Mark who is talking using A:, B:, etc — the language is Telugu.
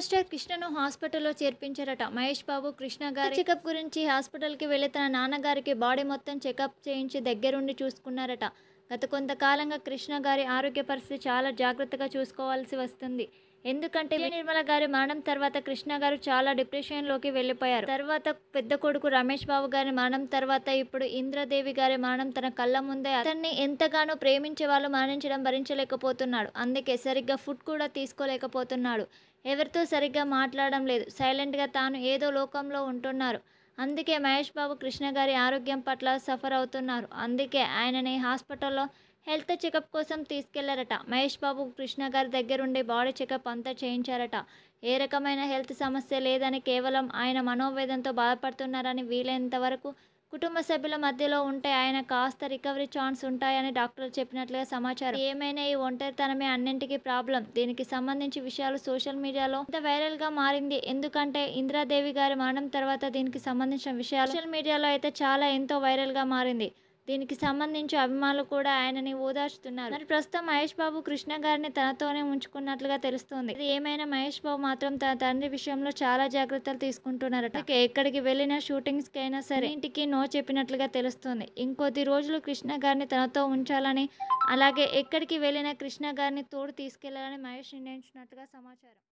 A: పవర్ స్టార్ కృష్ణను హాస్పిటల్లో చేర్పించారట మహేష్ బాబు కృష్ణ గారి చెకప్ గురించి హాస్పిటల్కి వెళ్ళి తన నాన్నగారికి బాడీ మొత్తం చెకప్ చేయించి దగ్గరుండి చూసుకున్నారట గత కొంతకాలంగా కృష్ణ గారి ఆరోగ్య పరిస్థితి చాలా జాగ్రత్తగా చూసుకోవాల్సి వస్తుంది ఎందుకంటే నిర్మల గారి మరణం తర్వాత కృష్ణ గారు చాలా డిప్రెషన్లోకి వెళ్ళిపోయారు తర్వాత పెద్ద కొడుకు రమేష్ బాబు గారి మరణం తర్వాత ఇప్పుడు ఇంద్రదేవి గారి మరణం తన కళ్ళ ముందే అతన్ని ఎంతగానో ప్రేమించే వాళ్ళు మరణించడం భరించలేకపోతున్నాడు అందుకే సరిగ్గా ఫుడ్ కూడా తీసుకోలేకపోతున్నాడు ఎవరితో సరిగ్గా మాట్లాడడం లేదు సైలెంట్గా తాను ఏదో లోకంలో ఉంటున్నారు అందుకే మహేష్ బాబు కృష్ణ గారి ఆరోగ్యం పట్ల సఫర్ అవుతున్నారు అందుకే ఆయనని హాస్పిటల్లో హెల్త్ చెకప్ కోసం తీసుకెళ్లారట మహేష్ బాబు కృష్ణ గారి దగ్గరుండి బాడీ చెకప్ అంతా చేయించారట ఏ రకమైన హెల్త్ సమస్య లేదని కేవలం ఆయన మనోవేదంతో బాధపడుతున్నారని వీలైనంత వరకు కుటుంబ సభ్యుల మధ్యలో ఉంటే ఆయన కాస్త రికవరీ ఛాన్స్ ఉంటాయని డాక్టర్లు చెప్పినట్లుగా సమాచారం ఏమైనా ఈ ఒంటరితనమే అన్నింటికీ ప్రాబ్లం దీనికి సంబంధించి విషయాలు సోషల్ మీడియాలో ఇంత వైరల్ గా మారింది ఎందుకంటే ఇందిరాదేవి గారి మరణం తర్వాత దీనికి సంబంధించిన విషయాలు సోషల్ మీడియాలో అయితే చాలా ఎంతో వైరల్ గా మారింది దీనికి సంబంధించి అభిమానులు కూడా ఆయనని ఓదార్చుతున్నారు మరి ప్రస్తుతం మహేష్ బాబు కృష్ణ గారిని తనతోనే ఉంచుకున్నట్లుగా తెలుస్తుంది ఇది ఏమైనా మహేష్ బాబు మాత్రం తన తండ్రి విషయంలో చాలా జాగ్రత్తలు తీసుకుంటున్నారట ఎక్కడికి వెళ్ళినా షూటింగ్స్ అయినా సరే ఇంటికి నో చెప్పినట్లుగా తెలుస్తుంది ఇంకొద్ది రోజులు కృష్ణ గారిని తనతో ఉంచాలని అలాగే ఎక్కడికి వెళ్ళినా కృష్ణ గారిని తోడు తీసుకెళ్లాలని మహేష్ నిర్ణయించినట్లుగా సమాచారం